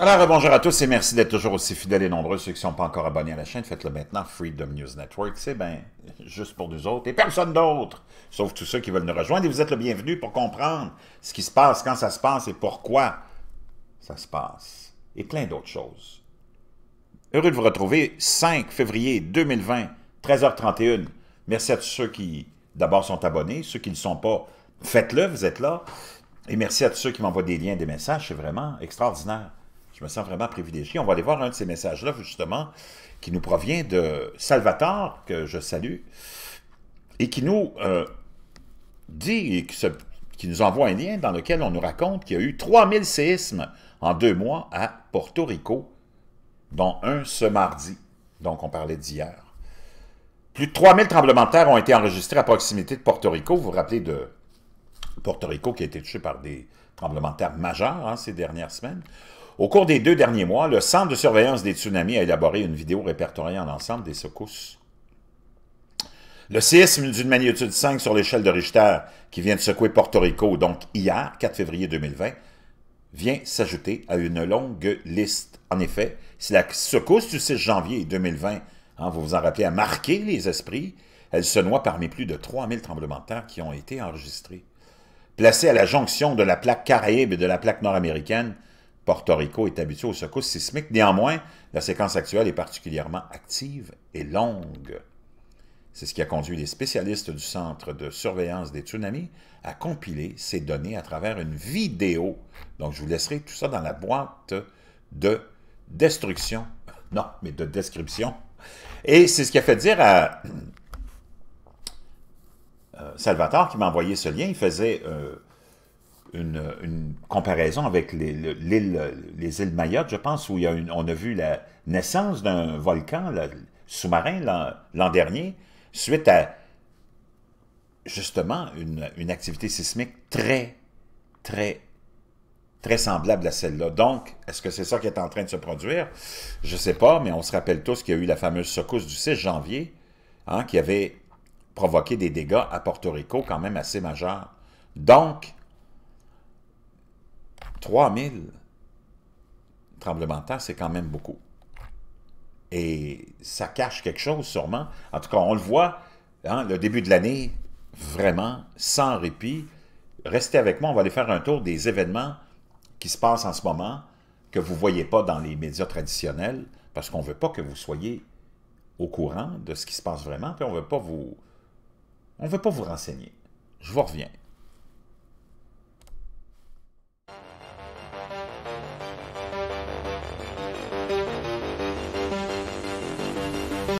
Alors, bonjour à tous et merci d'être toujours aussi fidèles et nombreux. Ceux qui ne sont pas encore abonnés à la chaîne, faites-le maintenant. Freedom News Network, c'est bien juste pour nous autres et personne d'autre, sauf tous ceux qui veulent nous rejoindre. Et vous êtes le bienvenu pour comprendre ce qui se passe, quand ça se passe et pourquoi ça se passe. Et plein d'autres choses. Heureux de vous retrouver. 5 février 2020, 13h31. Merci à tous ceux qui, d'abord, sont abonnés. Ceux qui ne sont pas, faites-le, vous êtes là. Et merci à tous ceux qui m'envoient des liens, des messages. C'est vraiment extraordinaire. Je me sens vraiment privilégié. On va aller voir un de ces messages-là, justement, qui nous provient de Salvatore, que je salue, et qui nous euh, dit, qui, qui nous envoie un lien dans lequel on nous raconte qu'il y a eu 3000 séismes en deux mois à Porto Rico, dont un ce mardi, donc on parlait d'hier. Plus de 3000 tremblements de terre ont été enregistrés à proximité de Porto Rico. Vous vous rappelez de Porto Rico qui a été touché par des tremblements de terre majeurs hein, ces dernières semaines. Au cours des deux derniers mois, le Centre de surveillance des tsunamis a élaboré une vidéo répertoriant l'ensemble des secousses. Le séisme d'une magnitude 5 sur l'échelle de Richter qui vient de secouer Porto Rico, donc hier, 4 février 2020, vient s'ajouter à une longue liste. En effet, si la secousse du 6 janvier 2020, hein, vous vous en rappelez, a marqué les esprits, elle se noie parmi plus de 3000 tremblements de terre qui ont été enregistrés. Placée à la jonction de la plaque caraïbe et de la plaque nord-américaine, Porto Rico est habitué aux secousses sismiques. Néanmoins, la séquence actuelle est particulièrement active et longue. C'est ce qui a conduit les spécialistes du Centre de surveillance des tsunamis à compiler ces données à travers une vidéo. Donc, je vous laisserai tout ça dans la boîte de destruction. Non, mais de description. Et c'est ce qui a fait dire à euh, Salvatore, qui m'a envoyé ce lien, il faisait euh, une, comparaison avec les, les îles Mayotte, je pense, où il y a on a vu la naissance d'un volcan sous-marin l'an dernier, suite à justement une, activité sismique très, très, très semblable à celle-là. Donc, est-ce que c'est ça qui est en train de se produire? Je ne sais pas, mais on se rappelle tous qu'il y a eu la fameuse secousse du 6 janvier, hein, qui avait provoqué des dégâts à Porto Rico quand même assez majeurs. Donc, 3000 tremblements de terre, c'est quand même beaucoup. Et ça cache quelque chose sûrement. En tout cas, on le voit, hein, le début de l'année, vraiment, sans répit. Restez avec moi, on va aller faire un tour des événements qui se passent en ce moment, que vous ne voyez pas dans les médias traditionnels, parce qu'on ne veut pas que vous soyez au courant de ce qui se passe vraiment, puis on ne veut pas vous... On veut pas vous renseigner. Je vous reviens.